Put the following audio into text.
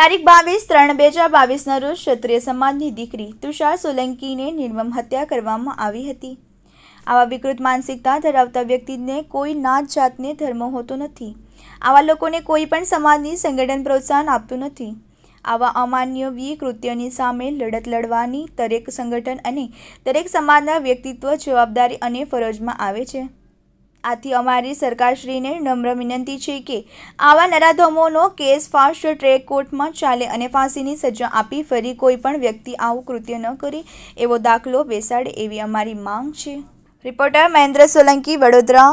તારીખ બાવીસ ત્રણ બે હજાર બાવીસના રોજ ક્ષત્રિય સમાજની દીકરી તુષાર સોલંકીને નિર્મમ હત્યા કરવામાં આવી હતી આવા વિકૃત માનસિકતા ધરાવતા વ્યક્તિને કોઈ નાત જાતને ધર્મ હોતો નથી આવા લોકોને કોઈ પણ સમાજની સંગઠન પ્રોત્સાહન આપતું નથી આવા અમાનવીય કૃત્યોની સામે લડત લડવાની દરેક સંગઠન અને દરેક સમાજના વ્યક્તિત્વ જવાબદારી અને ફરજમાં આવે છે આથી અમારી સરકારશ્રીને નમ્ર વિનંતી છે કે આવા નરાધમોનો કેસ ફાસ્ટ ટ્રેક કોર્ટમાં ચાલે અને ફાંસીની સજા આપી ફરી કોઈ પણ વ્યક્તિ આવું કૃત્ય ન કરે એવો દાખલો બેસાડે એવી અમારી માંગ છે રિપોર્ટર મહેન્દ્ર સોલંકી વડોદરા